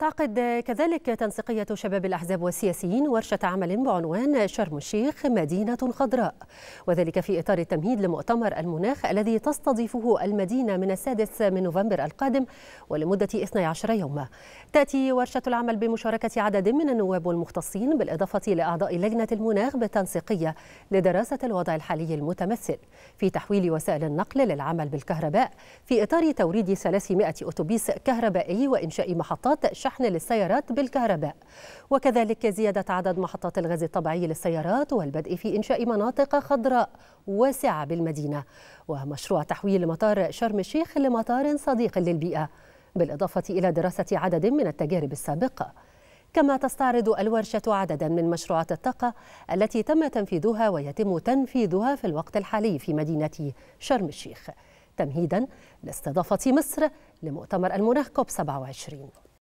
تعقد كذلك تنسيقية شباب الأحزاب والسياسيين ورشة عمل بعنوان شرم الشيخ مدينة خضراء وذلك في إطار التمهيد لمؤتمر المناخ الذي تستضيفه المدينة من السادس من نوفمبر القادم ولمدة 12 يوما تأتي ورشة العمل بمشاركة عدد من النواب والمختصين بالإضافة لأعضاء لجنة المناخ بالتنسيقية لدراسة الوضع الحالي المتمثل في تحويل وسائل النقل للعمل بالكهرباء في إطار توريد 300 أتوبيس كهربائي وإنشاء محطات شحن الشحن للسيارات بالكهرباء وكذلك زيادة عدد محطات الغاز الطبيعي للسيارات والبدء في إنشاء مناطق خضراء واسعة بالمدينة ومشروع تحويل مطار شرم الشيخ لمطار صديق للبيئة بالإضافة إلى دراسة عدد من التجارب السابقة كما تستعرض الورشة عددا من مشروعات الطاقة التي تم تنفيذها ويتم تنفيذها في الوقت الحالي في مدينة شرم الشيخ تمهيدا لاستضافة مصر لمؤتمر المناخ كوب 27